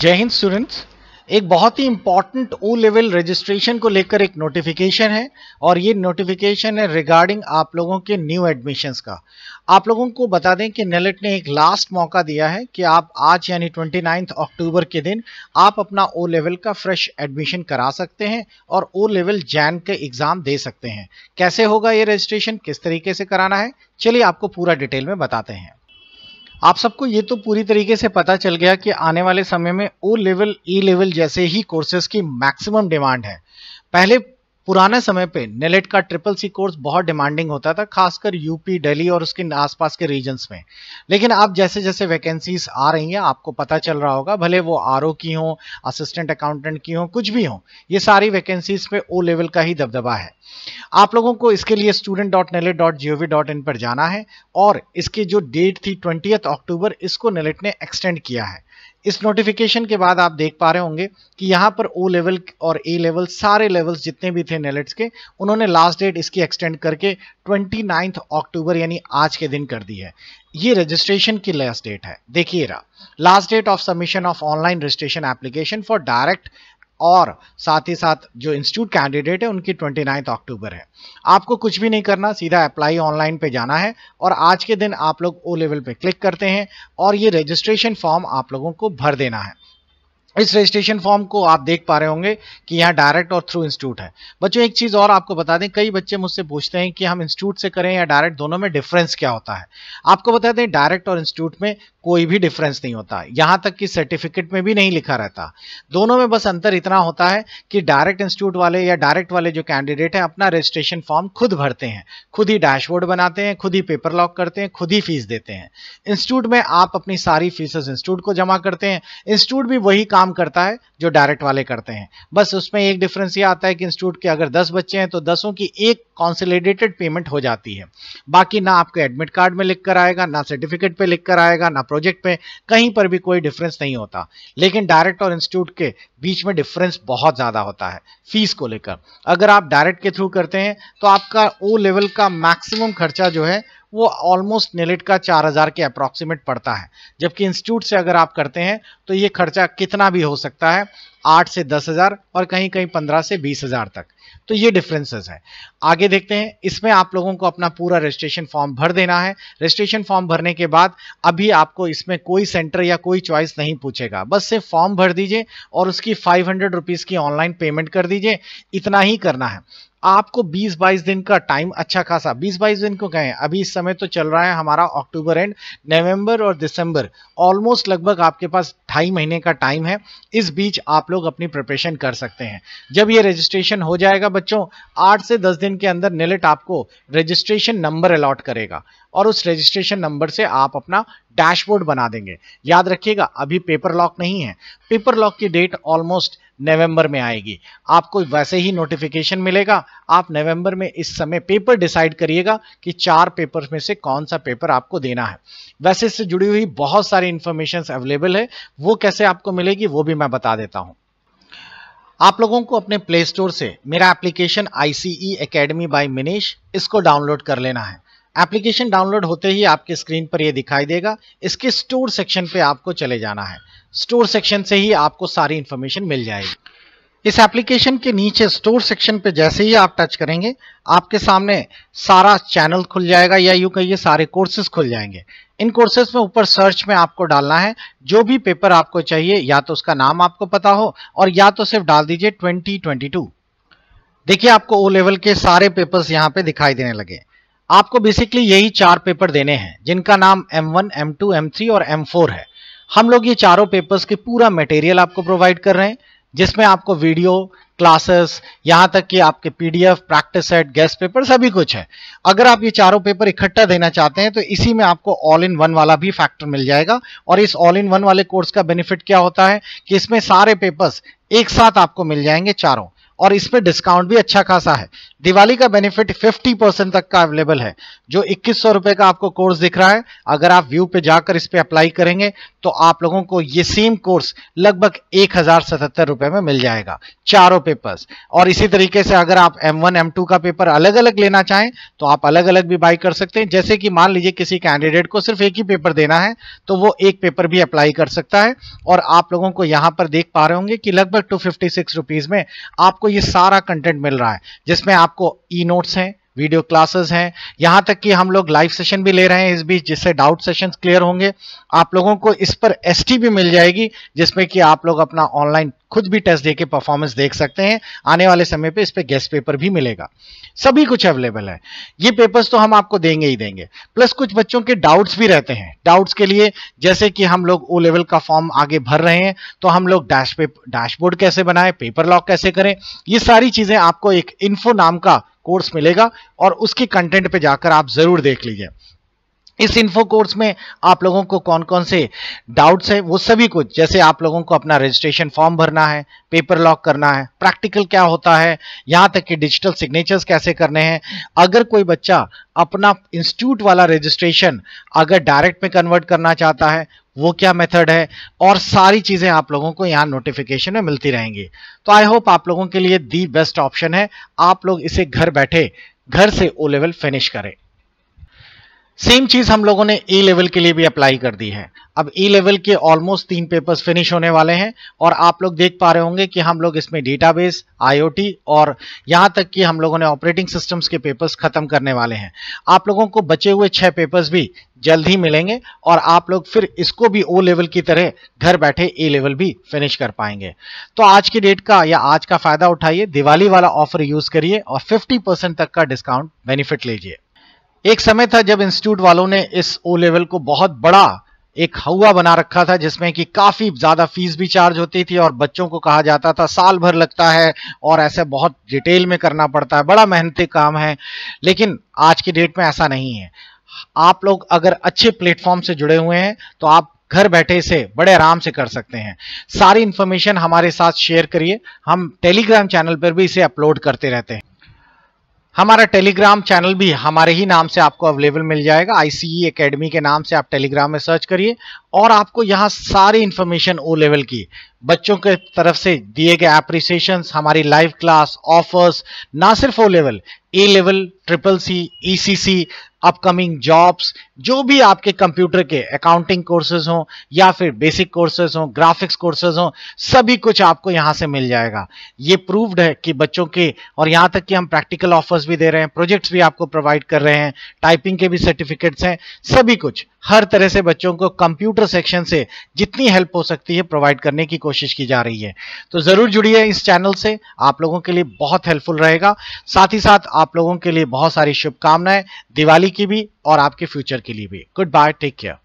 जय हिंद स्टूडेंट्स एक बहुत ही इंपॉर्टेंट ओ लेवल रजिस्ट्रेशन को लेकर एक नोटिफिकेशन है और ये नोटिफिकेशन है रिगार्डिंग आप लोगों के न्यू एडमिशन्स का आप लोगों को बता दें कि नेलेट ने एक लास्ट मौका दिया है कि आप आज यानी ट्वेंटी नाइन्थ अक्टूबर के दिन आप अपना ओ लेवल का फ्रेश एडमिशन करा सकते हैं और ओ लेवल जैन के एग्ज़ाम दे सकते हैं कैसे होगा ये रजिस्ट्रेशन किस तरीके से कराना है चलिए आपको पूरा डिटेल में बताते हैं आप सबको ये तो पूरी तरीके से पता चल गया कि आने वाले समय में ओ लेवल ई लेवल जैसे ही कोर्सेज की मैक्सिमम डिमांड है पहले पुराने समय पे नेलेट का ट्रिपल सी कोर्स बहुत डिमांडिंग होता था खासकर यूपी दिल्ली और उसके आसपास के रीजन्स में लेकिन अब जैसे जैसे वैकेंसीज आ रही हैं आपको पता चल रहा होगा भले वो आर की हो असिस्टेंट अकाउंटेंट की हो कुछ भी हो ये सारी वैकेंसीज पे ओ लेवल का ही दबदबा है आप लोगों को इसके लिए student dot NIELIT dot G O V dot in पर जाना है और इसकी जो डेट थी ट्वेंटी अक्टूबर इसको नेलेट ने एक्सटेंड किया है इस नोटिफिकेशन के बाद आप देख पा रहे होंगे कि यहाँ पर ओ लेवल और ए लेवल सारे लेवल्स जितने भी थे नेलेट्स के उन्होंने लास्ट डेट इसकी एक्सटेंड करके ट्वेंटी अक्टूबर यानी आज के दिन कर दी है ये रजिस्ट्रेशन की लास्ट डेट है देखिए रहा last date of submission of online registration application for direct और साथ ही साथ जो इंस्टीट्यूट कैंडिडेट है उनकी ट्वेंटी नाइन्थ अक्टूबर है आपको कुछ भी नहीं करना सीधा अप्लाई ऑनलाइन पे जाना है और आज के दिन आप लोग ओ लेवल पे क्लिक करते हैं और ये रजिस्ट्रेशन फॉर्म आप लोगों को भर देना है इस रजिस्ट्रेशन फॉर्म को आप देख पा रहे होंगे कि यहाँ डायरेक्ट और थ्रू इंस्टीट्यूट है बच्चों एक चीज़ और आपको बता दें कई बच्चे मुझसे पूछते हैं कि हम इंस्टीट्यूट से करें या डायरेक्ट दोनों में डिफरेंस क्या होता है आपको बता दें डायरेक्ट और इंस्टीट्यूट में कोई भी डिफरेंस नहीं होता यहाँ तक कि सर्टिफिकेट में भी नहीं लिखा रहता दोनों में बस अंतर इतना होता है कि डायरेक्ट इंस्टीट्यूट वाले या डायरेक्ट वाले जो कैंडिडेट हैं अपना रजिस्ट्रेशन फॉर्म खुद भरते हैं खुद ही डैशबोर्ड बनाते हैं खुद ही पेपर लॉक करते हैं खुद ही फीस देते हैं इंस्टीट्यूट में आप अपनी सारी फीसेस इंस्टीट्यूट को जमा करते हैं इंस्टीट्यूट भी वही काम काम करता है जो डायरेक्ट वाले करते हैं बस उसमें एक डिफरेंस ये आता है कि इंस्टीट्यूट के अगर 10 बच्चे हैं तो दसों की एक कॉन्सोलिडेटेड पेमेंट हो जाती है बाकी ना आपके एडमिट कार्ड में लिख कर आएगा ना सर्टिफिकेट पे लिख कर आएगा ना प्रोजेक्ट पे कहीं पर भी कोई डिफरेंस नहीं होता लेकिन डायरेक्ट और इंस्टीट्यूट के बीच में डिफरेंस बहुत ज़्यादा होता है फीस को लेकर अगर आप डायरेक्ट के थ्रू करते हैं तो आपका ओ लेवल का मैक्सिमम खर्चा जो है वो ऑलमोस्ट नेलेट का चार हज़ार के अप्रॉक्सीमेट पड़ता है जबकि इंस्टीट्यूट से अगर आप करते हैं तो ये खर्चा कितना भी हो सकता है आठ से दस हज़ार और कहीं कहीं पंद्रह से बीस हज़ार तक तो ये डिफरेंसेस है आगे देखते हैं इसमें आप लोगों को अपना पूरा रजिस्ट्रेशन फॉर्म भर देना है रजिस्ट्रेशन फॉर्म भरने के बाद अभी आपको इसमें कोई सेंटर या कोई चॉइस नहीं पूछेगा बस सिर्फ फॉर्म भर दीजिए और उसकी फाइव हंड्रेड रुपीज़ की ऑनलाइन पेमेंट कर दीजिए इतना ही करना है आपको 20-22 दिन का टाइम अच्छा खासा 20-22 दिन को कहें अभी इस समय तो चल रहा है हमारा अक्टूबर एंड नवंबर और दिसंबर ऑलमोस्ट लगभग आपके पास ढाई महीने का टाइम है इस बीच आप लोग अपनी प्रिपरेशन कर सकते हैं जब ये रजिस्ट्रेशन हो जाएगा बच्चों आठ से दस दिन के अंदर निलेट आपको रजिस्ट्रेशन नंबर अलॉट करेगा और उस रजिस्ट्रेशन नंबर से आप अपना डैशबोर्ड बना देंगे याद रखिएगा अभी पेपर लॉक नहीं है पेपर लॉक की डेट ऑलमोस्ट नवंबर में आएगी आपको वैसे ही नोटिफिकेशन मिलेगा आप नवंबर में इस समय पेपर डिसाइड करिएगा कि चार पेपर में से कौन सा पेपर आपको देना है वैसे इससे जुड़ी हुई बहुत सारी इंफॉर्मेशन अवेलेबल है वो कैसे आपको मिलेगी वो भी मैं बता देता हूँ आप लोगों को अपने प्ले स्टोर से मेरा application I C academy by Minesh इसको डाउनलोड कर लेना है एप्लीकेशन डाउनलोड होते ही आपके स्क्रीन पर यह दिखाई देगा इसके स्टोर सेक्शन पे आपको चले जाना है स्टोर सेक्शन से ही आपको सारी इन्फॉर्मेशन मिल जाएगी इस एप्लीकेशन के नीचे स्टोर सेक्शन पे जैसे ही आप टच करेंगे आपके सामने सारा चैनल खुल जाएगा या यू कहिए सारे कोर्सेज खुल जाएंगे इन कोर्सेज में ऊपर सर्च में आपको डालना है जो भी पेपर आपको चाहिए या तो उसका नाम आपको पता हो और या तो सिर्फ डाल दीजिए 2022 देखिए आपको ओ लेवल के सारे पेपर्स यहाँ पे दिखाई देने लगे आपको बेसिकली यही चार पेपर देने हैं जिनका नाम M1, M2, M3 और M4 है हम लोग ये चारों पेपर्स के पूरा मटेरियल आपको प्रोवाइड कर रहे हैं जिसमें आपको वीडियो क्लासेस यहाँ तक कि आपके PDF practice set guest paper सभी कुछ है अगर आप ये चारों पेपर इकट्ठा देना चाहते हैं तो इसी में आपको ऑल इन वन वाला भी फैक्टर मिल जाएगा और इस ऑल इन वन वाले कोर्स का बेनिफिट क्या होता है कि इसमें सारे पेपर्स एक साथ आपको मिल जाएंगे चारों और इसमें डिस्काउंट भी अच्छा खासा है दिवाली का बेनिफिट 50 परसेंट तक का अवेलेबल है जो इक्कीस सौ रुपए का आपको कोर्स दिख रहा है अगर आप व्यू पे जाकर इस पर अप्लाई करेंगे तो आप लोगों को ये सेम कोर्स लगभग एक रुपए में मिल जाएगा चारों पेपर्स और इसी तरीके से अगर आप एम वन का पेपर अलग अलग लेना चाहें तो आप अलग अलग भी बाई कर सकते हैं जैसे कि मान लीजिए किसी कैंडिडेट को सिर्फ एक ही पेपर देना है तो वो एक पेपर भी अप्लाई कर सकता है और आप लोगों को यहां पर देख पा रहे होंगे कि लगभग टू फिफ्टी में आपको ये सारा कंटेंट मिल रहा है जिसमें आपको ई नोट्स हैं वीडियो क्लासेस हैं यहाँ तक कि हम लोग लाइव सेशन भी ले रहे हैं इस बीच जिससे डाउट सेशंस क्लियर होंगे आप लोगों को इस पर एस भी मिल जाएगी जिसमें कि आप लोग अपना ऑनलाइन खुद भी टेस्ट देके परफॉर्मेंस देख सकते हैं आने वाले समय पे इस पे गेस्ट पेपर भी मिलेगा सभी कुछ अवेलेबल है ये पेपर्स तो हम आपको देंगे ही देंगे प्लस कुछ बच्चों के डाउट्स भी रहते हैं डाउट्स के लिए जैसे कि हम लोग ओ लेवल का फॉर्म आगे भर रहे हैं तो हम लोग डैश पेपर डैशबोर्ड कैसे बनाए पेपर लॉक कैसे करें ये सारी चीजें आपको एक इन्फो नाम का कोर्स मिलेगा और उसकी कंटेंट पे जाकर आप ज़रूर देख लीजिए इस इन्फो कोर्स में आप लोगों को कौन कौन से डाउट्स हैं वो सभी कुछ जैसे आप लोगों को अपना रजिस्ट्रेशन फॉर्म भरना है पेपर लॉक करना है प्रैक्टिकल क्या होता है यहाँ तक कि डिजिटल सिग्नेचर्स कैसे करने हैं अगर कोई बच्चा अपना इंस्टीट्यूट वाला रजिस्ट्रेशन अगर डायरेक्ट में कन्वर्ट करना चाहता है वो क्या मेथड है और सारी चीज़ें आप लोगों को यहाँ नोटिफिकेशन में मिलती रहेंगी तो आई होप आप लोगों के लिए दी बेस्ट ऑप्शन है आप लोग इसे घर बैठे घर से ओ लेवल फिनिश करें सेम चीज हम लोगों ने ई e लेवल के लिए भी अप्लाई कर दी है अब ई e लेवल के ऑलमोस्ट तीन पेपर्स फिनिश होने वाले हैं और आप लोग देख पा रहे होंगे कि हम लोग इसमें डेटाबेस आईओटी और यहां तक कि हम लोगों ने ऑपरेटिंग सिस्टम्स के पेपर्स खत्म करने वाले हैं आप लोगों को बचे हुए छह पेपर्स भी जल्द ही मिलेंगे और आप लोग फिर इसको भी ओ लेवल की तरह घर बैठे ए e लेवल भी फिनिश कर पाएंगे तो आज की डेट का या आज का फायदा उठाइए दिवाली वाला ऑफर यूज करिए और फिफ्टी तक का डिस्काउंट बेनिफिट लीजिए एक समय था जब इंस्टीट्यूट वालों ने इस ओ लेवल को बहुत बड़ा एक हवा बना रखा था जिसमें कि काफी ज्यादा फीस भी चार्ज होती थी और बच्चों को कहा जाता था साल भर लगता है और ऐसे बहुत डिटेल में करना पड़ता है बड़ा मेहनती काम है लेकिन आज की डेट में ऐसा नहीं है आप लोग अगर अच्छे प्लेटफॉर्म से जुड़े हुए हैं तो आप घर बैठे से बड़े आराम से कर सकते हैं सारी इंफॉर्मेशन हमारे साथ शेयर करिए हम टेलीग्राम चैनल पर भी इसे अपलोड करते रहते हैं हमारा टेलीग्राम चैनल भी हमारे ही नाम से आपको अवेलेबल मिल जाएगा आईसीई एकेडमी e के नाम से आप टेलीग्राम में सर्च करिए और आपको यहाँ सारी इन्फॉर्मेशन ओ लेवल की बच्चों के तरफ से दिए गए एप्रिसिएशन हमारी लाइव क्लास ऑफर्स ना सिर्फ O level A level triple C E C C upcoming jobs जो भी आपके कंप्यूटर के अकाउंटिंग कोर्सेज हों या फिर बेसिक कोर्सेज हों ग्राफिक्स कोर्सेज हों सभी कुछ आपको यहाँ से मिल जाएगा ये प्रूव्ड है कि बच्चों के और यहाँ तक कि हम प्रैक्टिकल ऑफर्स भी दे रहे हैं प्रोजेक्ट्स भी आपको प्रोवाइड कर रहे हैं टाइपिंग के भी सर्टिफिकेट्स हैं सभी कुछ हर तरह से बच्चों को कंप्यूटर सेक्शन से जितनी हेल्प हो सकती है प्रोवाइड करने की कोशिश की जा रही है तो ज़रूर जुड़िए इस चैनल से आप लोगों के लिए बहुत हेल्पफुल रहेगा साथ ही साथ आप लोगों के लिए बहुत सारी शुभकामनाएं दिवाली की भी और आपके फ्यूचर के लिए भी गुड बाय टेक केयर